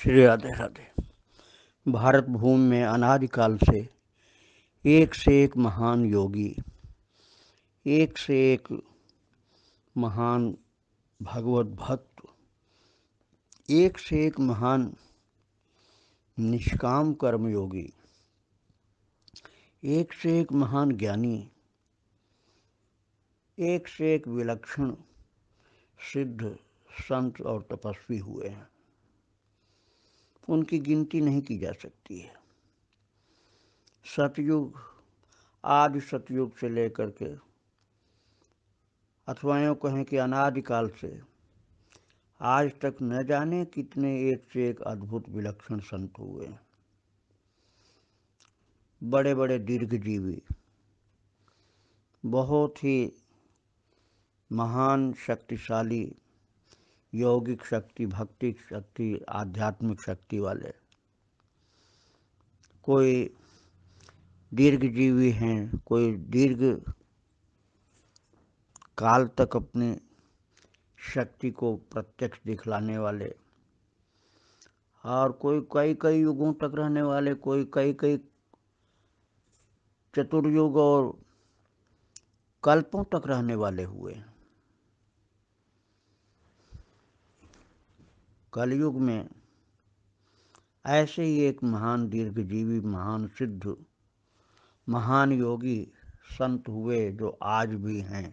श्री राधे राधे भारत भूमि में अनादिकाल से एक से एक महान योगी एक से एक महान भगवत भक्त एक से एक महान निष्काम कर्म योगी एक से एक महान ज्ञानी एक से एक विलक्षण सिद्ध संत और तपस्वी हुए हैं उनकी गिनती नहीं की जा सकती है सतयुग आदि सतयुग से लेकर के अथवा यूँ कहें कि अनादिकाल से आज तक न जाने कितने एक से एक अद्भुत विलक्षण संत हुए बड़े बड़े दीर्घजीवी बहुत ही महान शक्तिशाली यौगिक शक्ति भक्ति शक्ति आध्यात्मिक शक्ति वाले कोई दीर्घ जीवी हैं कोई दीर्घ काल तक अपनी शक्ति को प्रत्यक्ष दिखलाने वाले और कोई कई कई युगों तक रहने वाले कोई कई कई चतुर्युग और कल्पों तक रहने वाले हुए हैं कलयुग में ऐसे ही एक महान दीर्घजीवी महान सिद्ध महान योगी संत हुए जो आज भी हैं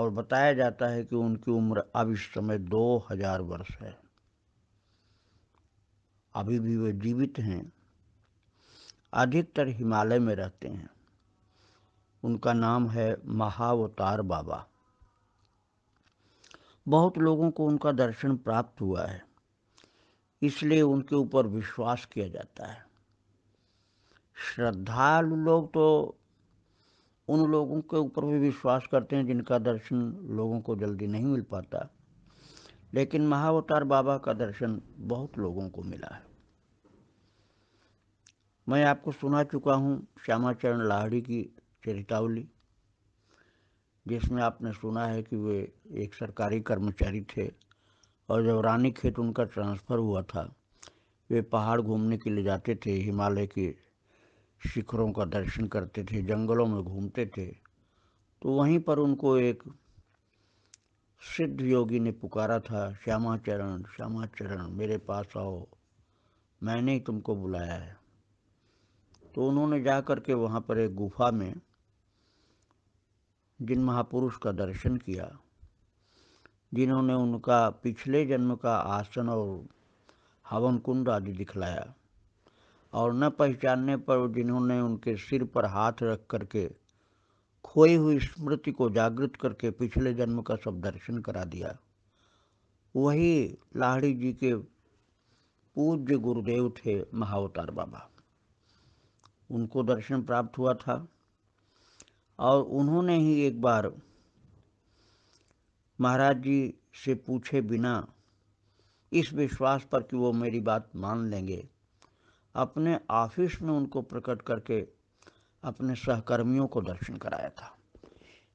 और बताया जाता है कि उनकी उम्र अब इस समय दो हजार वर्ष है अभी भी वे जीवित हैं अधिकतर हिमालय में रहते हैं उनका नाम है महावतार बाबा बहुत लोगों को उनका दर्शन प्राप्त हुआ है इसलिए उनके ऊपर विश्वास किया जाता है श्रद्धालु लोग तो उन लोगों के ऊपर भी विश्वास करते हैं जिनका दर्शन लोगों को जल्दी नहीं मिल पाता लेकिन महावतार बाबा का दर्शन बहुत लोगों को मिला है मैं आपको सुना चुका हूँ श्यामाचरण लाहड़ी की चरितावली जिसमें आपने सुना है कि वे एक सरकारी कर्मचारी थे और जब रानी खेत उनका ट्रांसफ़र हुआ था वे पहाड़ घूमने के लिए जाते थे हिमालय के शिखरों का दर्शन करते थे जंगलों में घूमते थे तो वहीं पर उनको एक सिद्ध योगी ने पुकारा था श्यामाचरण श्यामाचरण मेरे पास आओ मैंने ही तुमको बुलाया है तो उन्होंने जा कर के वहाँ पर एक गुफा में जिन महापुरुष का दर्शन किया जिन्होंने उनका पिछले जन्म का आसन और हवन कुंड आदि दिखलाया और न पहचानने पर जिन्होंने उनके सिर पर हाथ रख करके खोई हुई स्मृति को जागृत करके पिछले जन्म का सब दर्शन करा दिया वही लाहड़ी जी के पूज्य गुरुदेव थे महावतार बाबा उनको दर्शन प्राप्त हुआ था और उन्होंने ही एक बार महाराज जी से पूछे बिना इस विश्वास पर कि वो मेरी बात मान लेंगे अपने ऑफिस में उनको प्रकट करके अपने सहकर्मियों को दर्शन कराया था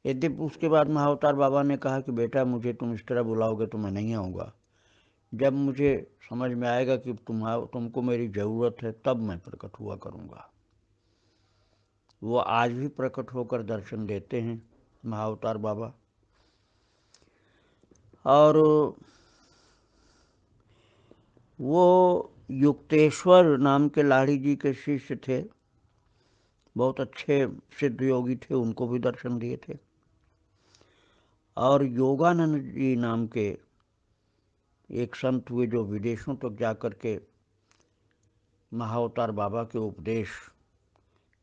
यदि उसके बाद महावतार बाबा ने कहा कि बेटा मुझे तुम इस तरह बुलाओगे तो मैं नहीं आऊँगा जब मुझे समझ में आएगा कि तुम्हारा तुमको मेरी ज़रूरत है तब मैं प्रकट हुआ करूँगा वो आज भी प्रकट होकर दर्शन देते हैं महाअवतार बाबा और वो युक्तेश्वर नाम के लाड़ी जी के शिष्य थे बहुत अच्छे सिद्ध योगी थे उनको भी दर्शन दिए थे और योगानंद जी नाम के एक संत हुए जो विदेशों तक तो जा कर के महावतार बाबा के उपदेश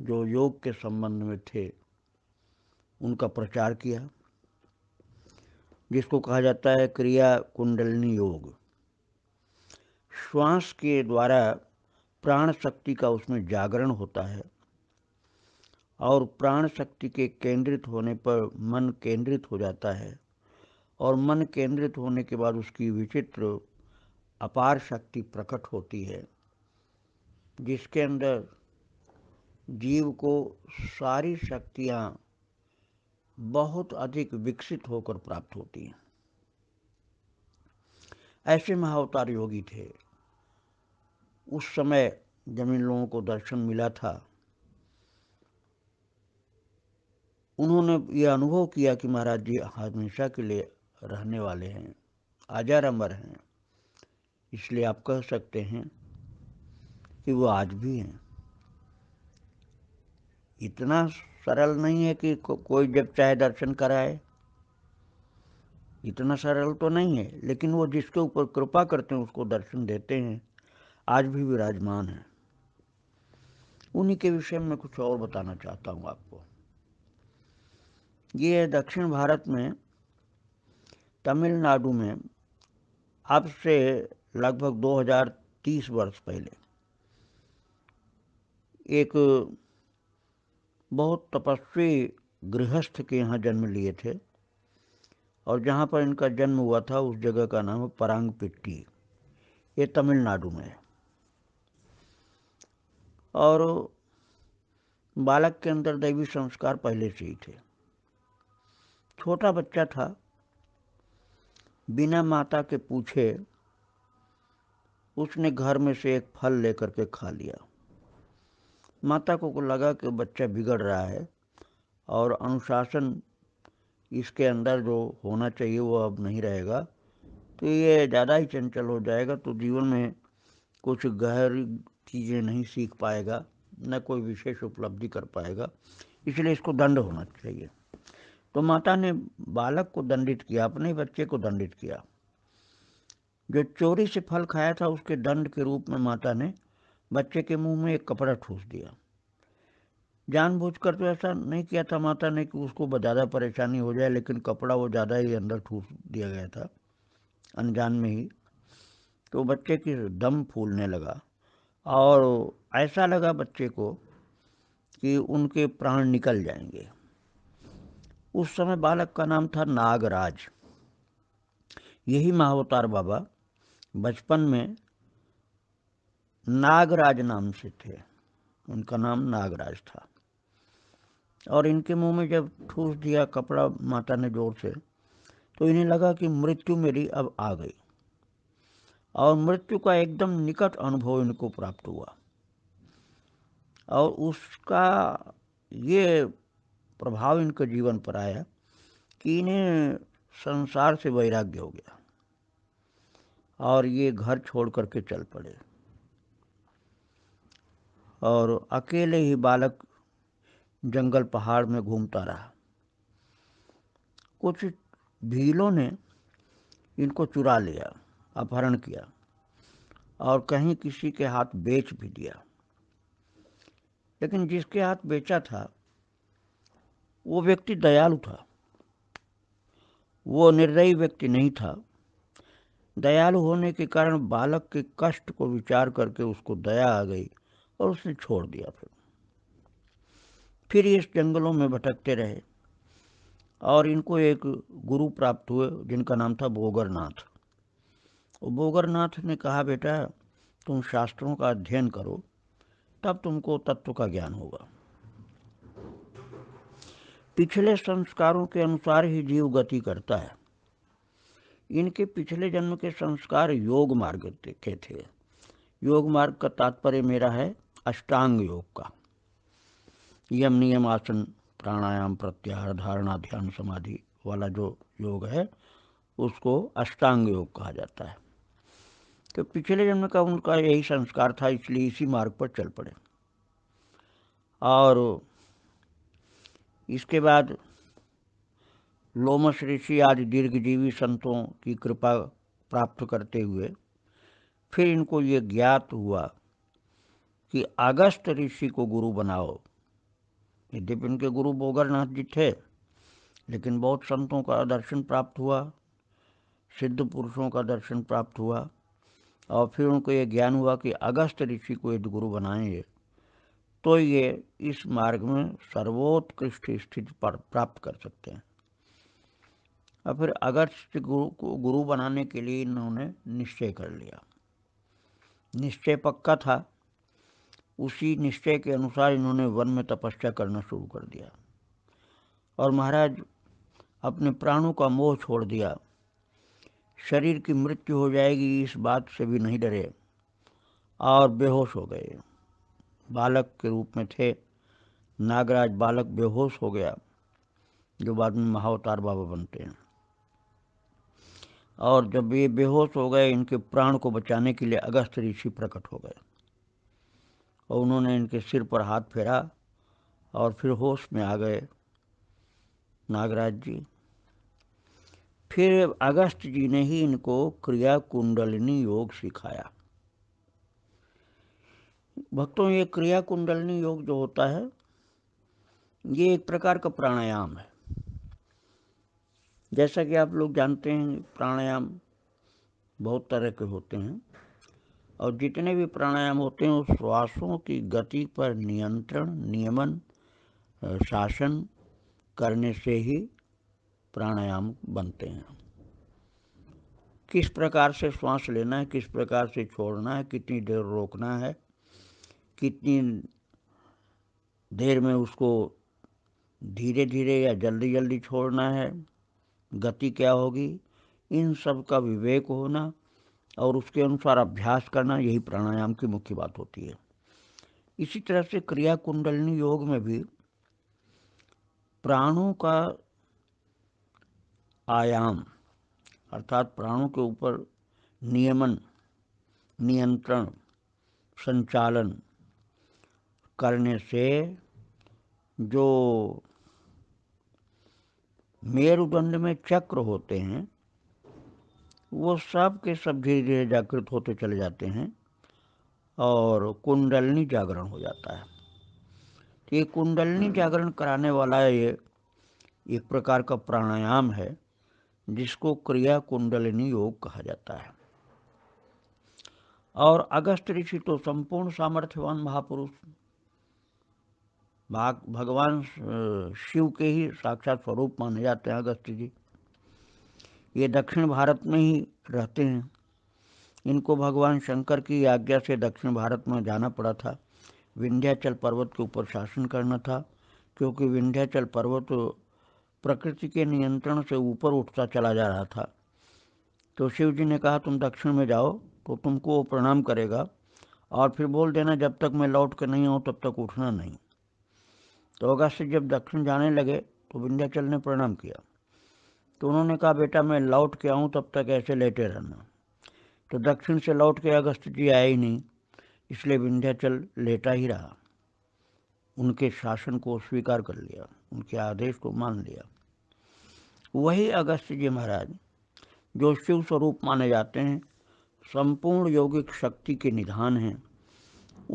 जो योग के संबंध में थे उनका प्रचार किया जिसको कहा जाता है क्रिया कुंडलनी योग श्वास के द्वारा प्राण शक्ति का उसमें जागरण होता है और प्राण शक्ति के केंद्रित होने पर मन केंद्रित हो जाता है और मन केंद्रित होने के बाद उसकी विचित्र अपार शक्ति प्रकट होती है जिसके अंदर जीव को सारी शक्तियाँ बहुत अधिक विकसित होकर प्राप्त होती हैं ऐसे महावतार योगी थे उस समय जब इन लोगों को दर्शन मिला था उन्होंने ये अनुभव किया कि महाराज जी हमेशा के लिए रहने वाले हैं आजार अमर हैं इसलिए आप कह सकते हैं कि वो आज भी हैं इतना सरल नहीं है कि को, कोई जब चाहे दर्शन कराए इतना सरल तो नहीं है लेकिन वो जिसके ऊपर कृपा करते हैं उसको दर्शन देते हैं आज भी विराजमान है उन्हीं के विषय में कुछ और बताना चाहता हूँ आपको ये है दक्षिण भारत में तमिलनाडु में अब से लगभग 2030 वर्ष पहले एक बहुत तपस्वी गृहस्थ के यहाँ जन्म लिए थे और जहाँ पर इनका जन्म हुआ था उस जगह का नाम है परांग पिट्टी ये तमिलनाडु में है और बालक के अंदर दैवी संस्कार पहले से ही थे छोटा बच्चा था बिना माता के पूछे उसने घर में से एक फल लेकर के खा लिया माता को, को लगा कि बच्चा बिगड़ रहा है और अनुशासन इसके अंदर जो होना चाहिए वो अब नहीं रहेगा तो ये ज़्यादा ही चंचल हो जाएगा तो जीवन में कुछ गहरी चीज़ें नहीं सीख पाएगा न कोई विशेष उपलब्धि कर पाएगा इसलिए इसको दंड होना चाहिए तो माता ने बालक को दंडित किया अपने बच्चे को दंडित किया जो चोरी से फल खाया था उसके दंड के रूप में माता ने बच्चे के मुंह में एक कपड़ा ठूस दिया जानबूझकर तो ऐसा नहीं किया था माता ने कि उसको ज़्यादा परेशानी हो जाए लेकिन कपड़ा वो ज़्यादा ही अंदर ठूस दिया गया था अनजान में ही तो बच्चे की दम फूलने लगा और ऐसा लगा बच्चे को कि उनके प्राण निकल जाएंगे उस समय बालक का नाम था नागराज यही महावतार बाबा बचपन में नागराज नाम से थे उनका नाम नागराज था और इनके मुंह में जब ठूस दिया कपड़ा माता ने जोर से तो इन्हें लगा कि मृत्यु मेरी अब आ गई और मृत्यु का एकदम निकट अनुभव इनको प्राप्त हुआ और उसका ये प्रभाव इनके जीवन पर आया कि इन्हें संसार से वैराग्य हो गया और ये घर छोड़ करके चल पड़े और अकेले ही बालक जंगल पहाड़ में घूमता रहा कुछ भीलों ने इनको चुरा लिया अपहरण किया और कहीं किसी के हाथ बेच भी दिया लेकिन जिसके हाथ बेचा था वो व्यक्ति दयालु था वो निर्दयी व्यक्ति नहीं था दयालु होने के कारण बालक के कष्ट को विचार करके उसको दया आ गई और उसने छोड़ दिया फिर फिर इस जंगलों में भटकते रहे और इनको एक गुरु प्राप्त हुए जिनका नाम था बोगरनाथ और बोगरनाथ ने कहा बेटा तुम शास्त्रों का अध्ययन करो तब तुमको तत्व का ज्ञान होगा पिछले संस्कारों के अनुसार ही जीव गति करता है इनके पिछले जन्म के संस्कार योग मार्ग के थे योग मार्ग का तात्पर्य मेरा है अष्टांग योग का यम नियम आसन प्राणायाम प्रत्याहार धारणा ध्यान समाधि वाला जो योग है उसको अष्टांग योग कहा जाता है तो पिछले जन्म का उनका यही संस्कार था इसलिए इसी मार्ग पर चल पड़े और इसके बाद लोमस ऋषि आदि दीर्घजीवी संतों की कृपा प्राप्त करते हुए फिर इनको ये ज्ञात हुआ कि अगस्त ऋषि को गुरु बनाओ यद्यपि उनके गुरु बोगरनाथ जी थे लेकिन बहुत संतों का दर्शन प्राप्त हुआ सिद्ध पुरुषों का दर्शन प्राप्त हुआ और फिर उनको ये ज्ञान हुआ कि अगस्त ऋषि को यदि गुरु बनाएंगे तो ये इस मार्ग में सर्वोत्कृष्ट स्थिति पर प्राप्त कर सकते हैं और फिर अगस्त गुरु को गुरु बनाने के लिए इन्होंने निश्चय कर लिया निश्चय पक्का था उसी निश्चय के अनुसार इन्होंने वन में तपस्या करना शुरू कर दिया और महाराज अपने प्राणों का मोह छोड़ दिया शरीर की मृत्यु हो जाएगी इस बात से भी नहीं डरे और बेहोश हो गए बालक के रूप में थे नागराज बालक बेहोश हो गया जो बाद में महावतार बाबा बनते हैं और जब ये बेहोश हो गए इनके प्राण को बचाने के लिए अगस्त ऋषि प्रकट हो गए और उन्होंने इनके सिर पर हाथ फेरा और फिर होश में आ गए नागराज जी फिर अगस्त जी ने ही इनको क्रिया कुंडलिनी योग सिखाया भक्तों ये क्रिया कुंडलिनी योग जो होता है ये एक प्रकार का प्राणायाम है जैसा कि आप लोग जानते हैं प्राणायाम बहुत तरह के होते हैं और जितने भी प्राणायाम होते हैं उस श्वासों की गति पर नियंत्रण नियमन शासन करने से ही प्राणायाम बनते हैं किस प्रकार से श्वास लेना है किस प्रकार से छोड़ना है कितनी देर रोकना है कितनी देर में उसको धीरे धीरे या जल्दी जल्दी छोड़ना है गति क्या होगी इन सब का विवेक होना और उसके अनुसार अभ्यास करना यही प्राणायाम की मुख्य बात होती है इसी तरह से क्रिया कुंडलनी योग में भी प्राणों का आयाम अर्थात प्राणों के ऊपर नियमन नियंत्रण संचालन करने से जो मेरुदंड में चक्र होते हैं वो सब के सब धीरे धीरे जागृत होते चले जाते हैं और कुंडलनी जागरण हो जाता है ये कुंडलनी जागरण कराने वाला ये एक प्रकार का प्राणायाम है जिसको क्रिया कुंडलिनी योग कहा जाता है और अगस्त ऋषि तो संपूर्ण सामर्थ्यवान महापुरुष भाग भगवान शिव के ही साक्षात स्वरूप माने जाते हैं अगस्त जी ये दक्षिण भारत में ही रहते हैं इनको भगवान शंकर की आज्ञा से दक्षिण भारत में जाना पड़ा था विंध्याचल पर्वत के ऊपर शासन करना था क्योंकि विंध्याचल पर्वत प्रकृति के नियंत्रण से ऊपर उठता चला जा रहा था तो शिव जी ने कहा तुम दक्षिण में जाओ तो तुमको वो प्रणाम करेगा और फिर बोल देना जब तक मैं लौट के नहीं आऊँ तब तक उठना नहीं तो अगस्त जब दक्षिण जाने लगे तो विंध्याचल ने प्रणाम किया तो उन्होंने कहा बेटा मैं लौट के आऊँ तब तक ऐसे लेटे रहना तो दक्षिण से लौट के अगस्त जी आए ही नहीं इसलिए विंध्याचल लेटा ही रहा उनके शासन को स्वीकार कर लिया उनके आदेश को मान लिया वही अगस्त जी महाराज जो शिव स्वरूप माने जाते हैं संपूर्ण यौगिक शक्ति के निधान हैं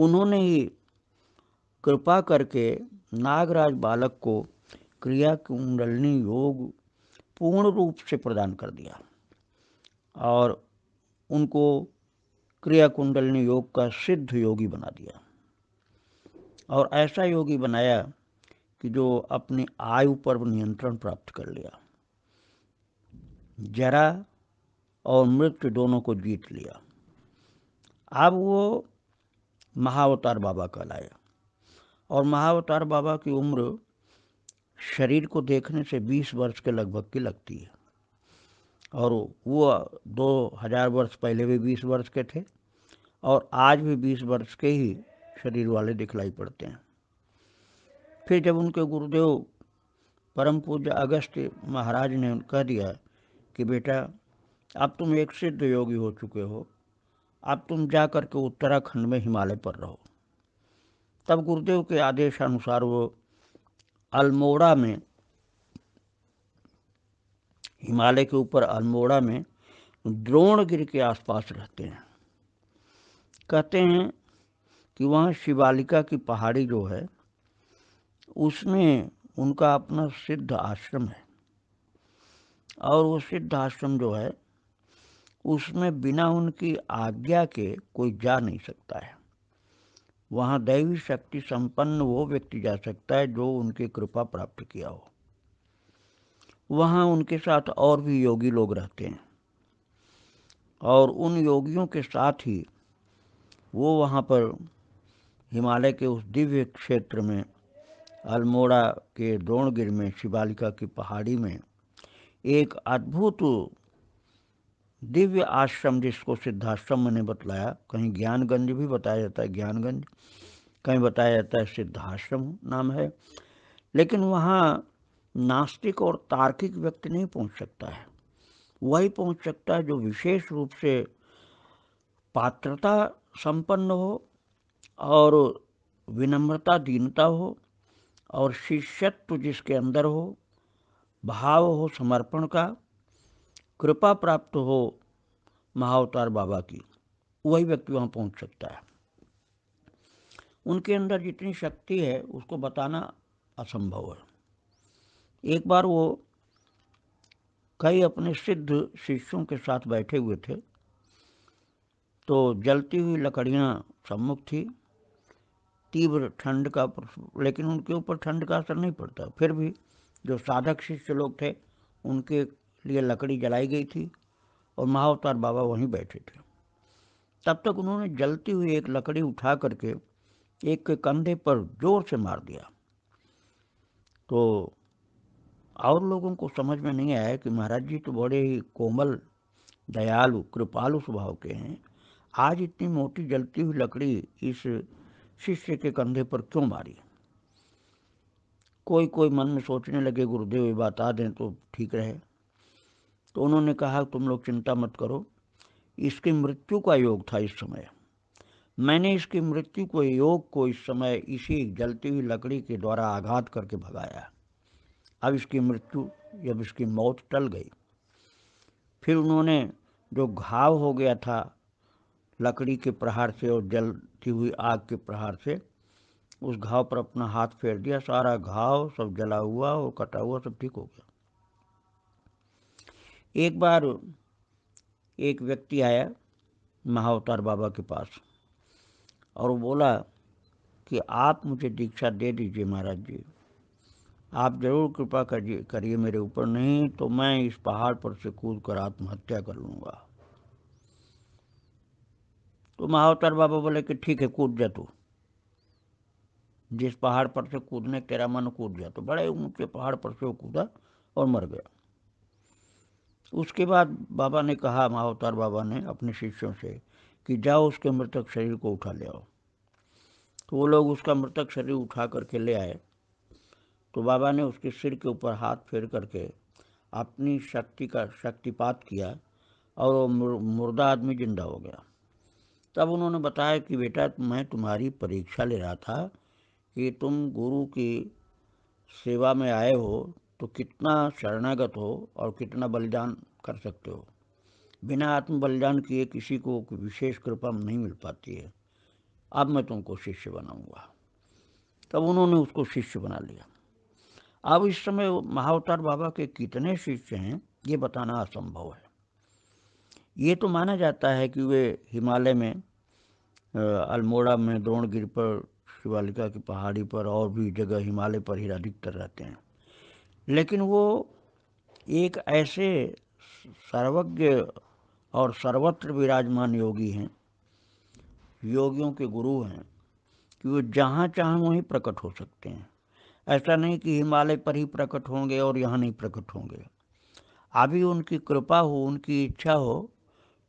उन्होंने ही कृपा करके नागराज बालक को क्रिया कुंडलनी योग पूर्ण रूप से प्रदान कर दिया और उनको क्रिया ने योग का सिद्ध योगी बना दिया और ऐसा योगी बनाया कि जो अपनी आयु पर नियंत्रण प्राप्त कर लिया जरा और मृत्यु दोनों को जीत लिया अब वो महावतार बाबा कहलाया और महावतार बाबा की उम्र शरीर को देखने से 20 वर्ष के लगभग की लगती है और वो दो हजार वर्ष पहले भी 20 वर्ष के थे और आज भी 20 वर्ष के ही शरीर वाले दिखलाई पड़ते हैं फिर जब उनके गुरुदेव परम पूज्य अगस्त महाराज ने कह दिया कि बेटा अब तुम एक सिद्ध योगी हो चुके हो अब तुम जा कर के उत्तराखंड में हिमालय पर रहो तब गुरुदेव के आदेश अनुसार वो अल्मोड़ा में हिमालय के ऊपर अल्मोड़ा में द्रोणगिर के आसपास रहते हैं कहते हैं कि वहाँ शिवालिका की पहाड़ी जो है उसमें उनका अपना सिद्ध आश्रम है और वो सिद्ध आश्रम जो है उसमें बिना उनकी आज्ञा के कोई जा नहीं सकता है वहाँ दैवी शक्ति संपन्न वो व्यक्ति जा सकता है जो उनकी कृपा प्राप्त किया हो वहाँ उनके साथ और भी योगी लोग रहते हैं और उन योगियों के साथ ही वो वहाँ पर हिमालय के उस दिव्य क्षेत्र में अल्मोड़ा के द्रोणगिर में शिवालिका की पहाड़ी में एक अद्भुत दिव्य आश्रम जिसको सिद्धाश्रम मैंने बतलाया कहीं ज्ञानगंज भी बताया जाता है ज्ञानगंज कहीं बताया जाता है सिद्धाश्रम नाम है लेकिन वहाँ नास्तिक और तार्किक व्यक्ति नहीं पहुँच सकता है वही पहुँच सकता है जो विशेष रूप से पात्रता संपन्न हो और विनम्रता दीनता हो और शिष्यत्व जिसके अंदर हो भाव हो समर्पण का कृपा प्राप्त हो महावतार बाबा की वही व्यक्ति वहाँ पहुँच सकता है उनके अंदर जितनी शक्ति है उसको बताना असंभव है एक बार वो कई अपने सिद्ध शिष्यों के साथ बैठे हुए थे तो जलती हुई लकड़ियाँ सम्मुख थी तीव्र ठंड का लेकिन उनके ऊपर ठंड का असर नहीं पड़ता फिर भी जो साधक शिष्य लोग थे उनके लिए लकड़ी जलाई गई थी और महावतार बाबा वहीं बैठे थे तब तक उन्होंने जलती हुई एक लकड़ी उठा करके एक के कंधे पर जोर से मार दिया तो और लोगों को समझ में नहीं आया कि महाराज जी तो बड़े ही कोमल दयालु कृपालु स्वभाव के हैं आज इतनी मोटी जलती हुई लकड़ी इस शिष्य के कंधे पर क्यों मारी कोई कोई मन में सोचने लगे गुरुदेव ये बता दें तो ठीक रहे तो उन्होंने कहा तुम लोग चिंता मत करो इसकी मृत्यु का योग था इस समय मैंने इसकी मृत्यु को योग को इस समय इसी जलती हुई लकड़ी के द्वारा आघात करके भगाया अब इसकी मृत्यु जब इसकी मौत टल गई फिर उन्होंने जो घाव हो गया था लकड़ी के प्रहार से और जलती हुई आग के प्रहार से उस घाव पर अपना हाथ फेर दिया सारा घाव सब जला हुआ और कटा हुआ सब ठीक हो गया एक बार एक व्यक्ति आया महावतार बाबा के पास और बोला कि आप मुझे दीक्षा दे दीजिए महाराज जी आप जरूर कृपा करिए करिए मेरे ऊपर नहीं तो मैं इस पहाड़ पर से कूद कर आत्महत्या कर लूँगा तो महावतार बाबा बोले कि ठीक है कूद जा तू जिस पहाड़ पर से कूदने तेरा मन कूद जा तो बड़े ऊंचे पहाड़ पर से वो कूदा और मर गया उसके बाद बाबा ने कहा महावतार बाबा ने अपने शिष्यों से कि जाओ उसके मृतक शरीर को उठा ले आओ तो वो लोग उसका मृतक शरीर उठा करके ले आए तो बाबा ने उसके सिर के ऊपर हाथ फेर करके अपनी शक्ति का शक्तिपात किया और वो मुर्दा आदमी जिंदा हो गया तब उन्होंने बताया कि बेटा मैं तुम्हारी परीक्षा ले रहा था कि तुम गुरु की सेवा में आए हो तो कितना शरणागत हो और कितना बलिदान कर सकते हो बिना आत्म बलिदान किए किसी को विशेष कृपा नहीं मिल पाती है अब मैं तुमको शिष्य बनाऊंगा तब उन्होंने उसको शिष्य बना लिया अब इस समय महावतार बाबा के कितने शिष्य हैं ये बताना असंभव है ये तो माना जाता है कि वे हिमालय में अल्मोड़ा में द्रोणगिर पर शिवालिका की पहाड़ी पर और भी जगह हिमालय पर ही अधिकतर रहते हैं लेकिन वो एक ऐसे सर्वज्ञ और सर्वत्र विराजमान योगी हैं योगियों के गुरु हैं कि वो जहाँ चाहें वहीं प्रकट हो सकते हैं ऐसा नहीं कि हिमालय पर ही प्रकट होंगे और यहाँ नहीं प्रकट होंगे अभी उनकी कृपा हो उनकी इच्छा हो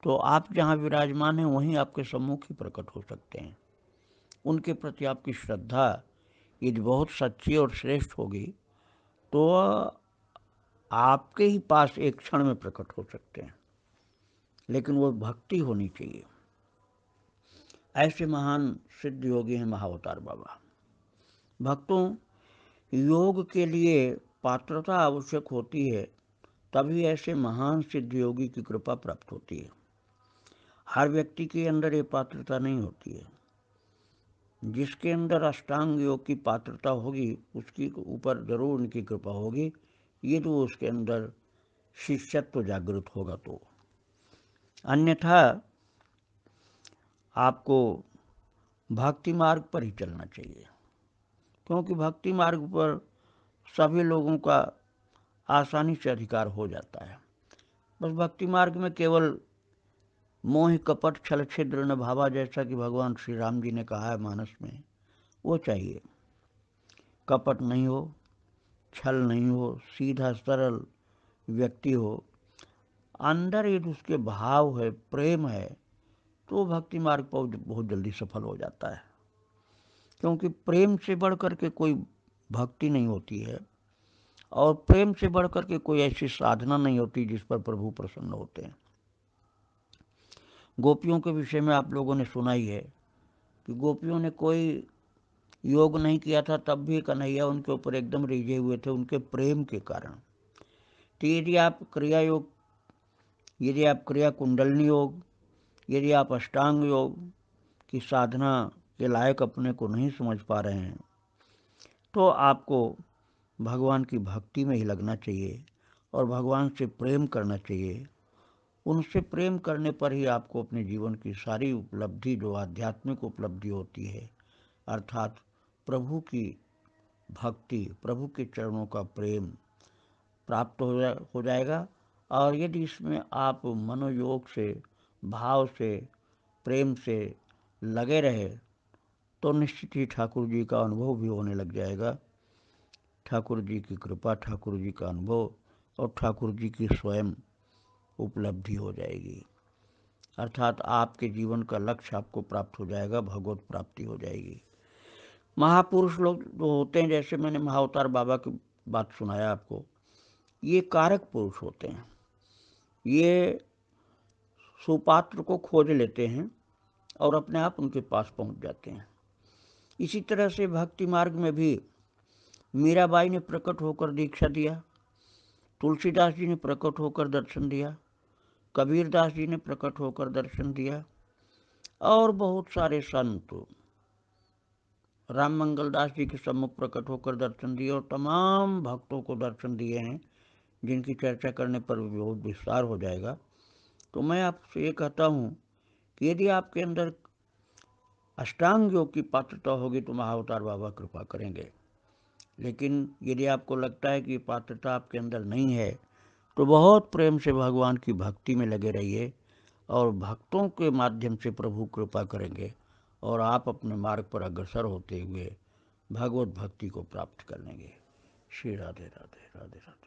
तो आप जहाँ विराजमान हैं वहीं आपके सम्मुख ही प्रकट हो सकते हैं उनके प्रति आपकी श्रद्धा यदि बहुत सच्ची और श्रेष्ठ होगी तो आपके ही पास एक क्षण में प्रकट हो सकते हैं लेकिन वो भक्ति होनी चाहिए ऐसे महान सिद्ध योगी हैं महावतार बाबा भक्तों योग के लिए पात्रता आवश्यक होती है तभी ऐसे महान सिद्ध योगी की कृपा प्राप्त होती है हर व्यक्ति के अंदर ये पात्रता नहीं होती है जिसके अंदर अष्टांग योग की पात्रता होगी उसकी ऊपर जरूर उनकी कृपा होगी ये तो उसके अंदर शिष्यत्व जागृत होगा तो अन्यथा आपको भक्ति मार्ग पर ही चलना चाहिए क्योंकि भक्ति मार्ग पर सभी लोगों का आसानी से अधिकार हो जाता है बस भक्ति मार्ग में केवल मोह कपट छल छिद्र न भावा जैसा कि भगवान श्री राम जी ने कहा है मानस में वो चाहिए कपट नहीं हो छल नहीं हो सीधा सरल व्यक्ति हो अंदर यदि उसके भाव है प्रेम है तो भक्ति मार्ग पर बहुत जल्दी सफल हो जाता है क्योंकि प्रेम से बढ़ कर के कोई भक्ति नहीं होती है और प्रेम से बढ़ कर के कोई ऐसी साधना नहीं होती जिस पर प्रभु प्रसन्न होते हैं गोपियों के विषय में आप लोगों ने सुना ही है कि गोपियों ने कोई योग नहीं किया था तब भी कन्हैया उनके ऊपर एकदम रिझे हुए थे उनके प्रेम के कारण तो यदि आप क्रिया योग यदि आप क्रिया कुंडलनी योग यदि आप अष्टांग योग की साधना के लायक अपने को नहीं समझ पा रहे हैं तो आपको भगवान की भक्ति में ही लगना चाहिए और भगवान से प्रेम करना चाहिए उनसे प्रेम करने पर ही आपको अपने जीवन की सारी उपलब्धि जो आध्यात्मिक उपलब्धि होती है अर्थात प्रभु की भक्ति प्रभु के चरणों का प्रेम प्राप्त हो जा हो जाएगा और यदि इसमें आप मनोयोग से भाव से प्रेम से लगे रहे तो निश्चित ही ठाकुर जी का अनुभव भी होने लग जाएगा ठाकुर जी की कृपा ठाकुर जी का अनुभव और ठाकुर जी की स्वयं उपलब्धि हो जाएगी अर्थात आपके जीवन का लक्ष्य आपको प्राप्त हो जाएगा भगवत प्राप्ति हो जाएगी महापुरुष लोग जो होते हैं जैसे मैंने महावतार बाबा की बात सुनाया आपको ये कारक पुरुष होते हैं ये सुपात्र को खोज लेते हैं और अपने आप उनके पास पहुंच जाते हैं इसी तरह से भक्ति मार्ग में भी मीराबाई ने प्रकट होकर दीक्षा दिया तुलसीदास जी ने प्रकट होकर दर्शन दिया कबीरदास जी ने प्रकट होकर दर्शन दिया और बहुत सारे संत राम मंगल दास जी के सम्मुख प्रकट होकर दर्शन दिए और तमाम भक्तों को दर्शन दिए हैं जिनकी चर्चा करने पर बहुत विस्तार हो जाएगा तो मैं आपसे ये कहता हूँ कि यदि आपके अंदर अष्टांग योग की पात्रता होगी तो महावतार बाबा कृपा करेंगे लेकिन यदि आपको लगता है कि पात्रता आपके अंदर नहीं है तो बहुत प्रेम से भगवान की भक्ति में लगे रहिए और भक्तों के माध्यम से प्रभु कृपा करेंगे और आप अपने मार्ग पर अग्रसर होते हुए भगवत भक्ति को प्राप्त कर लेंगे श्री राधे राधे राधे राधे